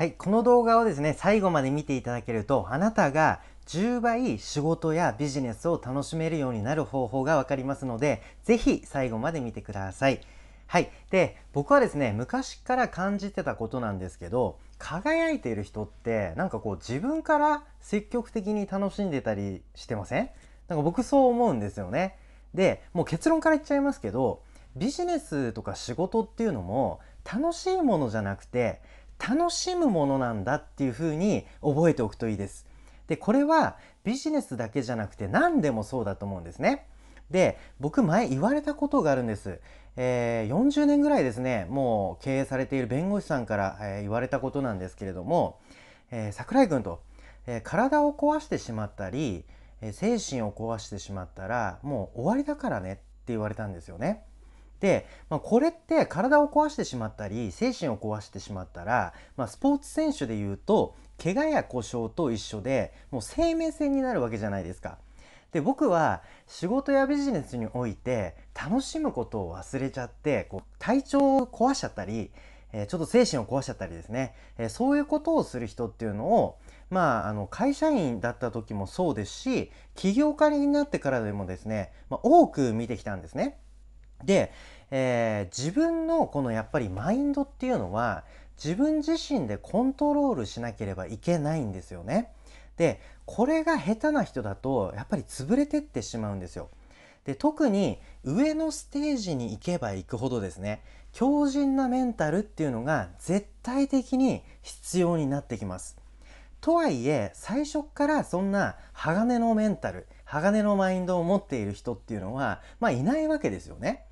はい、この動画をですね、最後まで見ていただけると、あなたが10倍仕事やビジネスを楽しめるようになる方法が分かりますので、是非最後まで見てください。はい。で、僕はですね、昔から感じてたことなんですけど、輝いている人って、なんかこう自分から積極的に楽しんでたりしてませんなんか僕そう思うんですよね。で、もう結論から言っちゃいますけど、ビジネスとか仕事っていうのも楽しいものじゃなくて楽しむものなんだっていうふうに覚えておくといいです。で、これはビジネスだけじゃなくて何でもそうだと思うんですね。で、僕前言われたことがあるんです。えー、40年ぐらいですね、もう経営されている弁護士さんから、えー、言われたことなんですけれども、えー、桜井君と、えー、体を壊してしまったり、え精神を壊してしまったらもう終わりだからねって言われたんですよね。で、まあ、これって体を壊してしまったり精神を壊してしまったら、まあ、スポーツ選手でいうと怪我や故障と一緒でもう生命線になるわけじゃないですか。で僕は仕事やビジネスにおいて楽しむことを忘れちゃってこう体調を壊しちゃったり、えー、ちょっと精神を壊しちゃったりですね、えー、そういうことをする人っていうのをまあ、あの会社員だった時もそうですし起業家になってからでもですね、まあ、多く見てきたんですね。で、えー、自分のこのやっぱりマインドっていうのは自分自身でコントロールしなければいけないんですよね。でこれが下手な人だとやっぱり潰れてってしまうんですよ。で特に上のステージに行けば行くほどですね強靭なメンタルっていうのが絶対的に必要になってきます。とはいえ最初からそんな鋼のメンタル鋼のマインドを持っている人っていうのはまあいないわけですよね。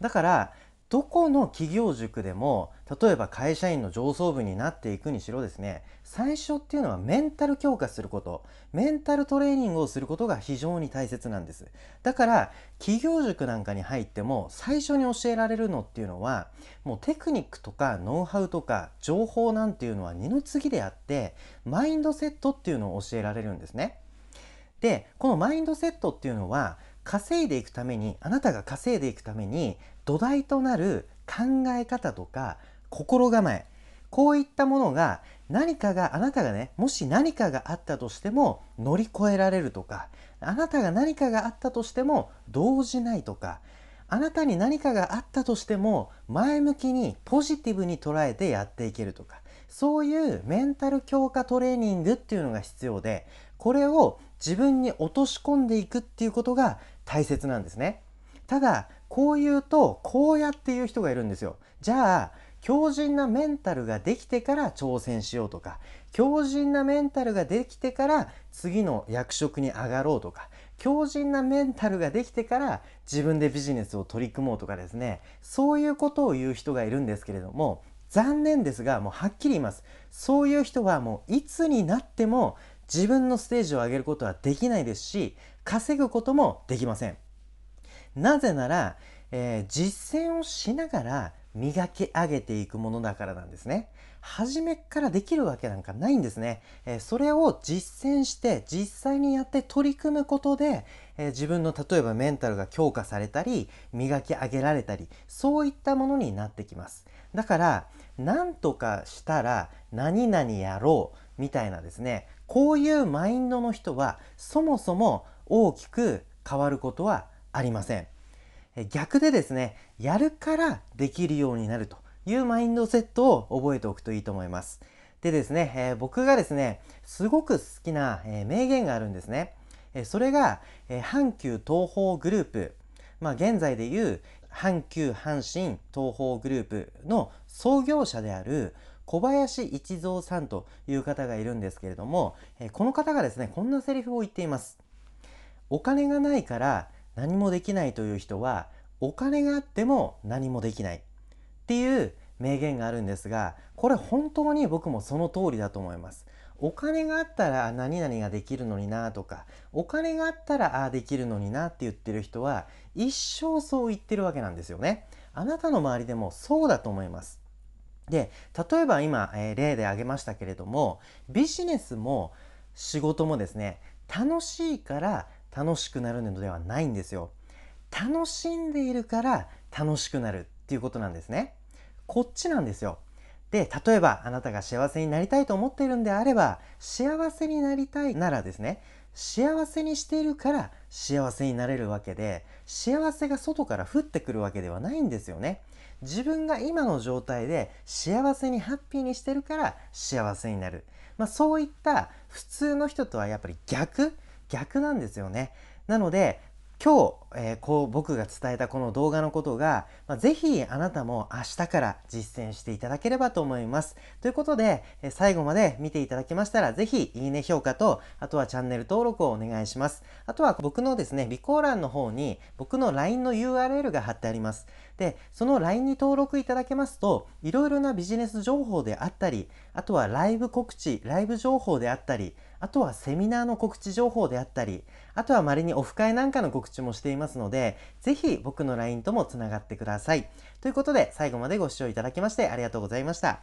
だからどこの企業塾でも例えば会社員の上層部になっていくにしろですね最初っていうのはメンタル強化することメンタルトレーニングをすることが非常に大切なんですだから企業塾なんかに入っても最初に教えられるのっていうのはもうテクニックとかノウハウとか情報なんていうのは二の次であってマインドセットっていうのを教えられるんですねでこのマインドセットっていうのは稼いでいくためにあなたが稼いでいくために土台となる考え方とか心構えこういったものが何かがあなたがねもし何かがあったとしても乗り越えられるとかあなたが何かがあったとしても動じないとかあなたに何かがあったとしても前向きにポジティブに捉えてやっていけるとかそういうメンタル強化トレーニングっていうのが必要でこれを自分に落とし込んでいくっていうことが大切なんですね。ただこう言うとこうやって言う人がいるんですよじゃあ強靭なメンタルができてから挑戦しようとか強靭なメンタルができてから次の役職に上がろうとか強靭なメンタルができてから自分でビジネスを取り組もうとかですねそういうことを言う人がいるんですけれども残念ですがもうはっきり言いますそういう人はもういつになっても自分のステージを上げることはできないですし稼ぐこともできません。なぜなら、えー、実践をしながら磨き上げていくものだからなんですね。初めからできるわけなんかないんですね。えー、それを実践して実際にやって取り組むことで、えー、自分の例えばメンタルが強化されたり磨き上げられたりそういったものになってきます。だから何とかしたら何々やろうみたいなですねこういうマインドの人はそもそも大きく変わることはありません。逆でですね、やるからできるようになるというマインドセットを覚えておくといいと思います。でですね、えー、僕がですね、すごく好きな、えー、名言があるんですね。えー、それが、え阪急東宝グループ、まあ現在でいう阪急阪神東宝グループの創業者である小林一三さんという方がいるんですけれども、えこの方がですね、こんなセリフを言っています。お金がないから何もできないという人はお金があっても何もできないっていう名言があるんですがこれ本当に僕もその通りだと思います。お金があったら何々ができるのになとかお金があったらああできるのになって言ってる人は一生そう言ってるわけなんですよね。あなたの周りでもそうだと思います。で例えば今、えー、例で挙げましたけれどもビジネスも仕事もですね楽しいから楽しくなるのではないんですよ。楽しんでいるから楽しくなるっていうことなんですね。こっちなんですよ。で、例えばあなたが幸せになりたいと思っているんであれば、幸せになりたいならですね、幸せにしているから幸せになれるわけで、幸せが外から降ってくるわけではないんですよね。自分が今の状態で幸せにハッピーにしてるから幸せになる。まあそういった普通の人とはやっぱり逆逆なんですよね。なので今日、えー、こう僕が伝えたこの動画のことが、まあ、ぜひあなたも明日から実践していただければと思います。ということで、えー、最後まで見ていただけましたら、ぜひいいね評価と、あとはチャンネル登録をお願いします。あとは僕のですね、備考欄の方に僕の LINE の URL が貼ってあります。で、その LINE に登録いただけますと、いろいろなビジネス情報であったり、あとはライブ告知、ライブ情報であったり、あとはセミナーの告知情報であったり、あとは稀にオフ会なんかの告知もしていますので、ぜひ僕の LINE ともつながってください。ということで、最後までご視聴いただきましてありがとうございました。